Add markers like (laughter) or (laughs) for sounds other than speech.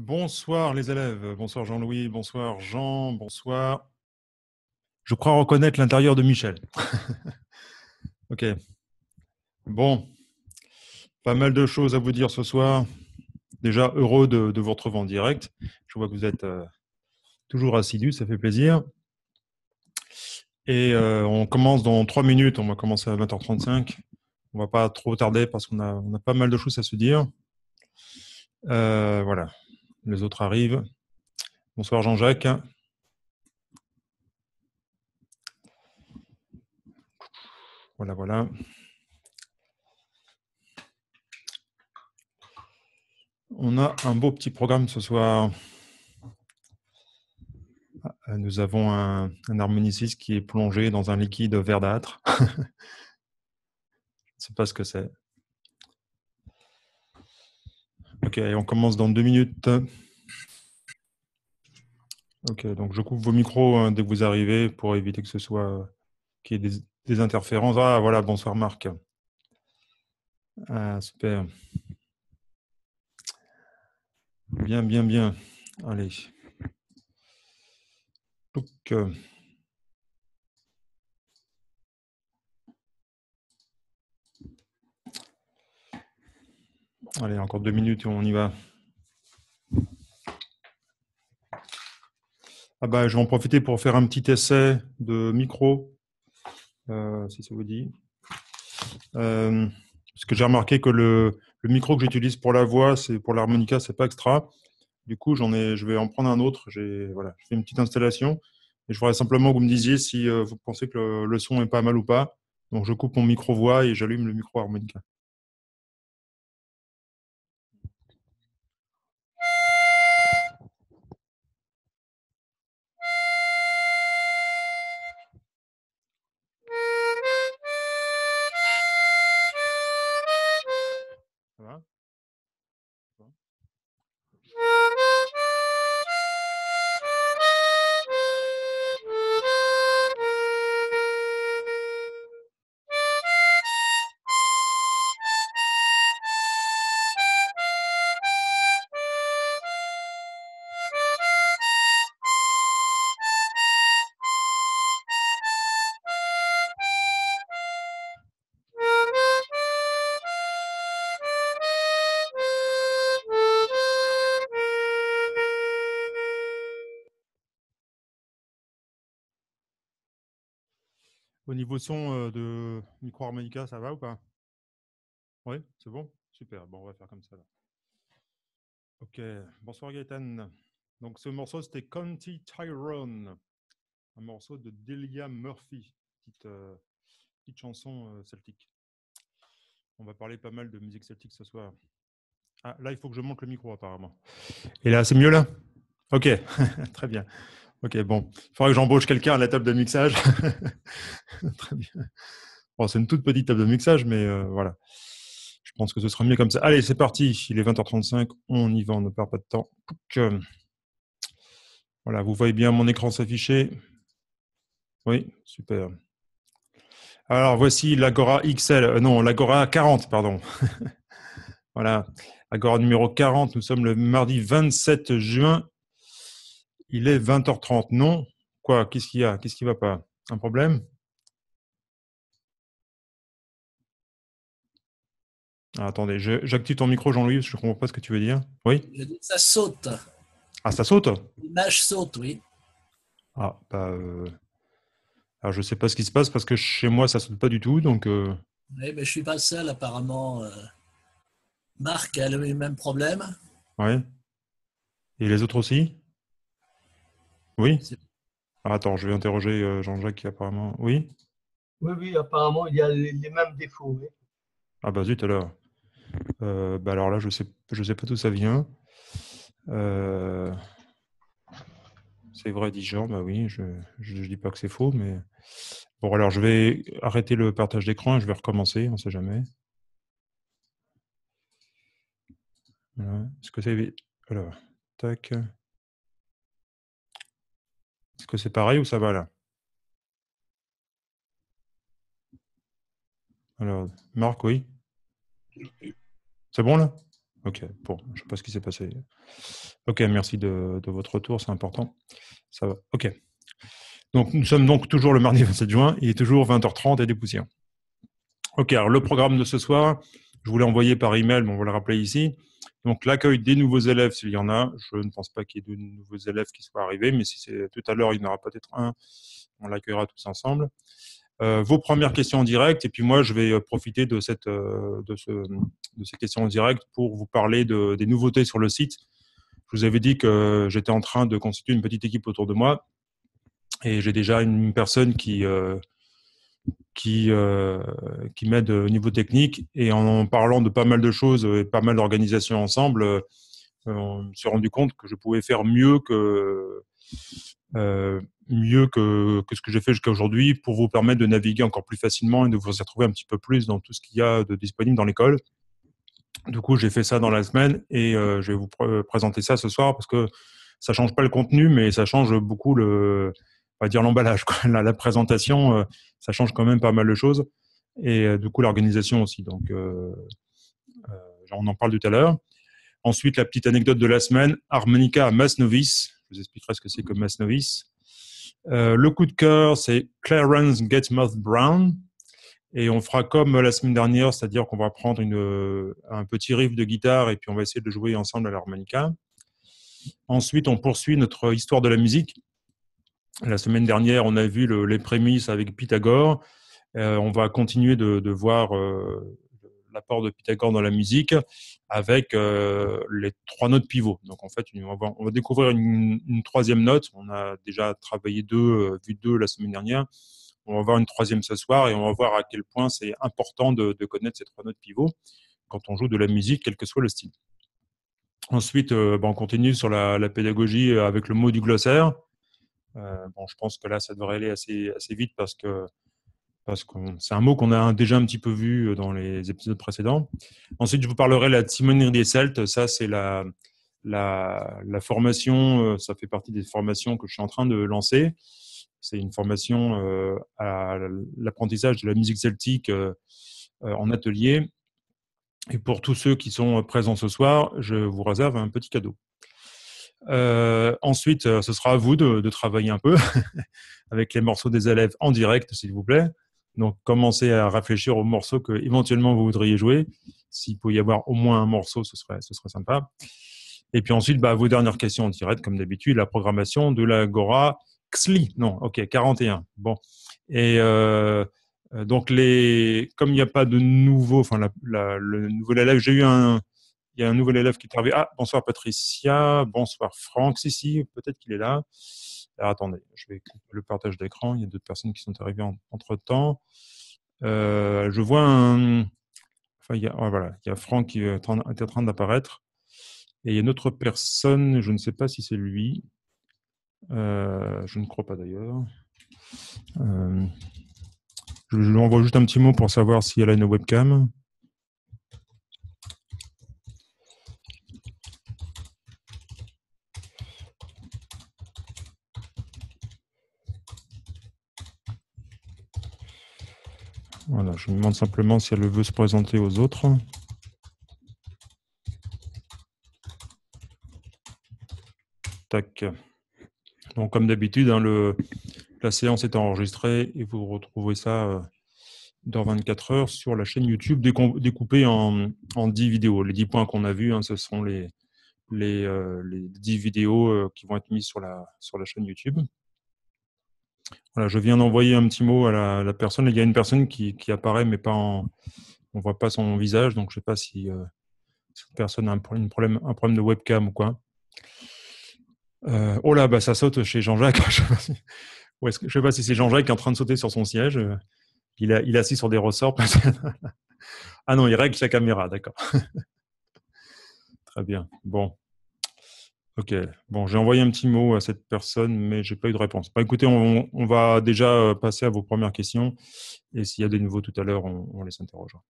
Bonsoir les élèves, bonsoir Jean-Louis, bonsoir Jean, bonsoir. Je crois reconnaître l'intérieur de Michel. (laughs) ok. Bon, pas mal de choses à vous dire ce soir. Déjà, heureux de, vous retrouver en direct. Je vois que vous êtes euh, toujours assidus, ça fait plaisir. Et euh, on commence dans trois minutes, on va commencer à 20h35. On va pas trop tarder parce qu'on a, pas mal de choses à se dire. Euh, voilà. Les autres arrivent. Bonsoir Jean-Jacques. Voilà, voilà. On a un beau petit programme ce soir. Ah, nous avons un, harmoniciste qui est plongé dans un liquide verdâtre. (laughs) Je ne sais pas ce que c'est. Ok, on commence dans deux minutes. Ok, donc je coupe vos micros hein, dès que vous arrivez pour éviter que ce soit qu'il y ait des, interférences. Ah voilà, bonsoir Marc. Ah, super. Bien, bien, bien. Allez. Euh, Allez, encore deux minutes et on y va. Ah bah, je vais en profiter pour faire un petit essai de micro, euh, si ça vous dit. Euh, parce que j'ai remarqué que le, micro que j'utilise pour la voix, c'est pour l'harmonica, c'est pas extra. Du coup, j'en ai, je vais en prendre un autre. J'ai voilà, une petite installation et je voudrais simplement que vous me disiez si euh, vous pensez que le, le son est pas mal ou pas. Donc, je coupe mon micro voix et j'allume le micro harmonica. Au niveau son euh, de micro-harmonica, ça va ou pas Oui, c'est bon Super, bon, on va faire comme ça. Là. Ok, bonsoir Gaëtan. Donc ce morceau, c'était County Tyrone, un morceau de Delia Murphy, petite, euh, petite chanson euh, celtique. On va parler pas mal de musique celtique ce soir. Ah, là, il faut que je monte le micro apparemment. Et là, c'est mieux là Ok, (laughs) très bien. Ok, bon. Il faudrait que j'embauche quelqu'un à la table de mixage. (laughs) Très bien. Bon, c'est une toute petite table de mixage, mais euh, voilà. Je pense que ce sera mieux comme ça. Allez, c'est parti. Il est 20h35. On y va, on ne perd pas de temps. Euh, voilà, vous voyez bien mon écran s'afficher. Oui, super. Alors, voici l'Agora XL. Euh, non, l'Agora 40, pardon. (laughs) voilà. Agora numéro 40. Nous sommes le mardi 27 juin il est 20h30. Non Quoi Qu'est-ce qu'il y a Qu'est-ce qui ne va pas Un problème ah, Attendez, j'active ton micro, Jean-Louis, je ne comprends pas ce que tu veux dire. Oui ça saute. Ah, ça saute L'image saute, oui. Ah, bah. Euh, alors, je ne sais pas ce qui se passe parce que chez moi, ça ne saute pas du tout. Donc, euh. Oui, mais je ne suis pas le seul, apparemment. Euh. Marc a le même problème. Oui. Et les autres aussi oui. Ah, attends, je vais interroger euh, Jean-Jacques qui apparemment. Oui. Oui, oui, apparemment, il y a les, mêmes défauts. Ah bah zut alors. Euh, bah, alors là, je sais, je sais pas d'où ça vient. Euh, c'est vrai, dit Jean, bah oui, je ne dis pas que c'est faux, mais. Bon, alors je vais arrêter le partage d'écran et je vais recommencer, on ne sait jamais. Est-ce que c'est Alors, tac que c'est pareil ou ça va là Alors, Marc, oui C'est bon là Ok, bon, je ne sais pas ce qui s'est passé. Ok, merci de, votre retour, c'est important. Ça va, ok. Donc, nous sommes donc toujours le mardi 27 (laughs) juin, il est toujours 20h30 et des Ok, alors le programme de ce soir, je vous l'ai envoyé par email, mais on va le rappeler ici. Donc l'accueil des nouveaux élèves, s'il y en a, je ne pense pas qu'il y ait de nouveaux élèves qui soient arrivés, mais si c'est tout à l'heure, il y en aura peut-être un, on l'accueillera tous ensemble. Euh, vos premières questions en direct, et puis moi, je vais euh, profiter de, cette, euh, de, ces questions en direct pour vous parler des nouveautés sur le site. Je vous avais dit que j'étais en train de constituer une petite équipe autour de moi, et j'ai déjà une personne qui qui, euh, qui m'aident au niveau technique. Et en parlant de pas mal de choses et pas mal d'organisations ensemble, euh, on s'est rendu compte que je pouvais faire mieux que, euh, mieux que, que, ce que j'ai fait jusqu'à aujourd'hui pour vous permettre de naviguer encore plus facilement et de vous retrouver un petit peu plus dans tout ce qu'il y a de disponible dans l'école. Du coup, j'ai fait ça dans la semaine et je vais vous présenter ça ce soir parce que ça change pas le contenu, mais ça change beaucoup le, on va dire l'emballage, la, présentation, euh, ça change quand même pas mal de choses. Et euh, du coup, l'organisation aussi. Donc, euh, on en parle tout à l'heure. Ensuite, la petite anecdote de la semaine, harmonica à Mass Novice. Je vous expliquerai ce que c'est que Mass Novice. le coup de cœur, c'est Clarence Getmouth Brown. Et on fera comme la semaine dernière, c'est-à-dire qu'on va prendre une, un petit riff de guitare et puis on va essayer de jouer ensemble à l'harmonica. Ensuite, on poursuit notre histoire de la musique la semaine dernière, on a vu les prémices avec Pythagore. Euh, on va continuer de, voir euh, l'apport de Pythagore dans la musique avec euh, les trois notes pivots. Donc en fait, on va, on va découvrir une, troisième note. On a déjà travaillé deux, vu deux la semaine dernière. On va voir une troisième ce soir et on va voir à quel point c'est important de, connaître ces trois notes pivots quand on joue de la musique, quel que soit le style. Ensuite, ben, on continue sur la, pédagogie avec le mot du glossaire. Euh, bon, je pense que là, ça devrait aller assez, vite parce que parce c'est un mot qu'on a déjà un petit peu vu euh, dans les épisodes précédents. Ensuite, je vous parlerai de la timonerie des Celtes. Ça, c'est la, formation, euh, ça fait partie des formations que je suis en train de lancer. C'est une formation à l'apprentissage de la musique celtique en atelier. Et pour tous ceux qui sont présents ce soir, je vous réserve un petit cadeau. Euh, ensuite, euh, ce sera à vous de, travailler un peu (laughs) avec les morceaux des élèves en direct, s'il vous plaît. Donc, commencez à réfléchir aux morceaux que éventuellement vous voudriez jouer. S'il peut y avoir au moins un morceau, ce serait, ce serait sympa. Et puis ensuite, bah, vos dernières questions en direct, comme d'habitude, la programmation de l'Agora XLI. Non, ok, 41. Bon. Et euh, donc, les, comme il n'y a pas de nouveau, enfin, le nouvel élève, j'ai eu un, il y a un nouvel élève qui est arrivé. Ah, bonsoir Patricia, bonsoir Franck. Si, si, peut-être qu'il est là. attendez, je vais le partage d'écran. Il y a d'autres personnes qui sont arrivées entre-temps. Euh, je vois un... Enfin, il y a, voilà, il y a Franck qui est en, train d'apparaître. Et il y a une autre personne, je ne sais pas si c'est lui. Euh, je ne crois pas d'ailleurs. Euh, je lui envoie juste un petit mot pour savoir si elle a une webcam. Voilà, je me demande simplement si elle veut se présenter aux autres. Tac. Donc, comme d'habitude, hein, la séance est enregistrée et vous retrouvez ça euh, dans 24 heures sur la chaîne YouTube découpée en, en 10 vidéos. Les 10 points qu'on a vus, hein, ce sont les, les, 10 euh, vidéos euh, qui vont être mises sur la, sur la chaîne YouTube je viens d'envoyer un petit mot à la, personne. Il y a une personne qui, apparaît, mais pas on ne voit pas son visage, donc je ne sais pas euh, si cette personne a un, problème, un problème de webcam ou quoi. Euh, oh là, bah, ça saute chez Jean-Jacques. (laughs) je ne sais, sais pas si c'est Jean-Jacques qui est en train de sauter sur son siège. Il, a, il est assis sur des ressorts. (laughs) ah non, il règle sa caméra, d'accord. (laughs) Très bien. Bon. Ok, bon, j'ai envoyé un petit mot à cette personne, mais je n'ai pas eu de réponse. Bah, écoutez, on, va déjà euh, passer à vos premières questions, et s'il y a des nouveaux tout à l'heure, on, on les interrogera.